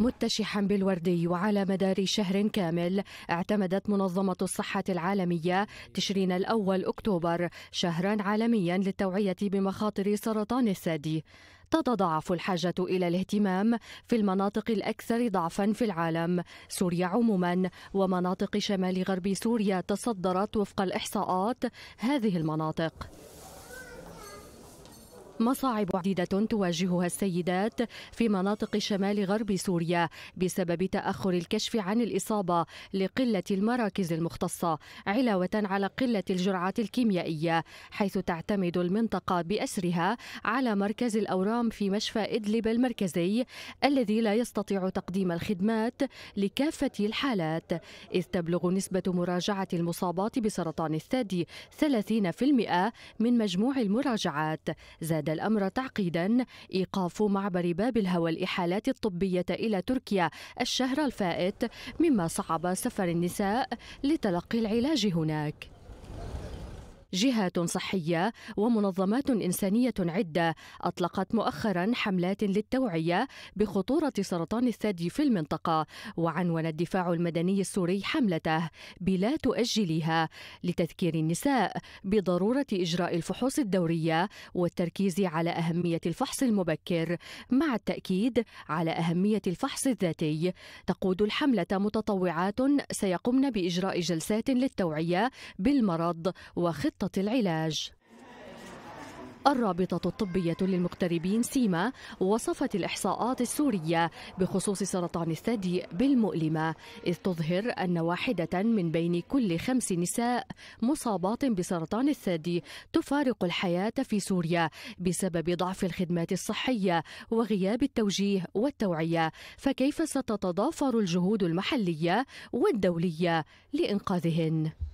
متشحا بالوردي وعلى مدار شهر كامل اعتمدت منظمة الصحة العالمية تشرين الأول أكتوبر شهرا عالميا للتوعية بمخاطر سرطان الثدي تتضاعف الحاجة إلى الاهتمام في المناطق الأكثر ضعفا في العالم سوريا عموما ومناطق شمال غرب سوريا تصدرت وفق الإحصاءات هذه المناطق مصاعب عديدة تواجهها السيدات في مناطق شمال غرب سوريا بسبب تأخر الكشف عن الإصابة لقلة المراكز المختصة علاوة على قلة الجرعات الكيميائية حيث تعتمد المنطقة بأسرها على مركز الأورام في مشفى إدلب المركزي الذي لا يستطيع تقديم الخدمات لكافة الحالات إذ تبلغ نسبة مراجعة المصابات بسرطان الثدي 30% من مجموع المراجعات زاد زاد الأمر تعقيدا إيقاف معبر باب الهوى الإحالات الطبية إلى تركيا الشهر الفائت مما صعب سفر النساء لتلقي العلاج هناك جهات صحيه ومنظمات انسانيه عده اطلقت مؤخرا حملات للتوعيه بخطوره سرطان الثدي في المنطقه وعنون الدفاع المدني السوري حملته بلا تؤجليها لتذكير النساء بضروره اجراء الفحوص الدوريه والتركيز على اهميه الفحص المبكر مع التاكيد على اهميه الفحص الذاتي تقود الحمله متطوعات سيقمن باجراء جلسات للتوعيه بالمرض وخطه خطة العلاج الرابطة الطبية للمغتربين سيما وصفت الإحصاءات السورية بخصوص سرطان الثدي بالمؤلمة إذ تظهر أن واحدة من بين كل خمس نساء مصابات بسرطان الثدي تفارق الحياة في سوريا بسبب ضعف الخدمات الصحية وغياب التوجيه والتوعية فكيف ستتضافر الجهود المحلية والدولية لإنقاذهن؟